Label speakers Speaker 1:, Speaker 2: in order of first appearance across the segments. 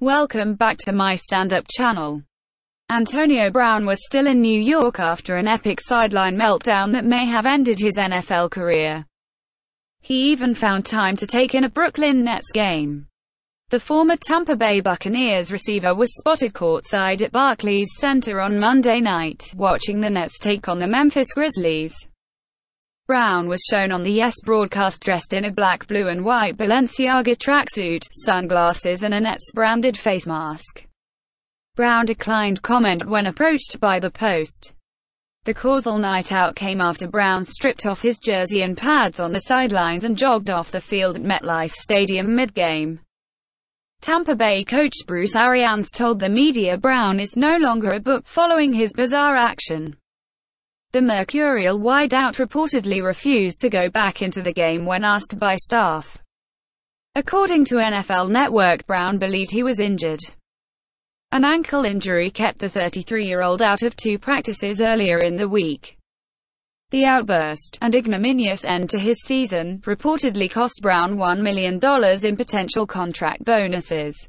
Speaker 1: Welcome back to my stand-up channel. Antonio Brown was still in New York after an epic sideline meltdown that may have ended his NFL career. He even found time to take in a Brooklyn Nets game. The former Tampa Bay Buccaneers receiver was spotted courtside at Barclays Center on Monday night, watching the Nets take on the Memphis Grizzlies. Brown was shown on the Yes broadcast dressed in a black, blue and white Balenciaga tracksuit, sunglasses and a Nets-branded face mask. Brown declined comment when approached by the Post. The causal night out came after Brown stripped off his jersey and pads on the sidelines and jogged off the field at MetLife Stadium mid-game. Tampa Bay coach Bruce Arians told the media Brown is no longer a book following his bizarre action. The Mercurial wideout reportedly refused to go back into the game when asked by staff. According to NFL Network, Brown believed he was injured. An ankle injury kept the 33-year-old out of two practices earlier in the week. The outburst and ignominious end to his season reportedly cost Brown $1 million in potential contract bonuses.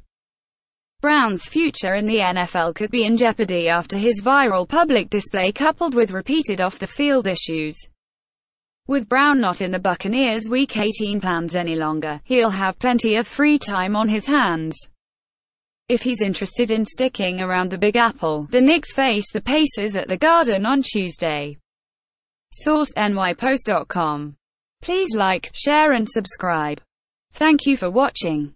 Speaker 1: Brown's future in the NFL could be in jeopardy after his viral public display coupled with repeated off-the-field issues. With Brown not in the Buccaneers' Week 18 plans any longer, he'll have plenty of free time on his hands. If he's interested in sticking around the Big Apple, the Knicks face the Pacers at the Garden on Tuesday. Source nypost.com. Please like, share and subscribe. Thank you for watching.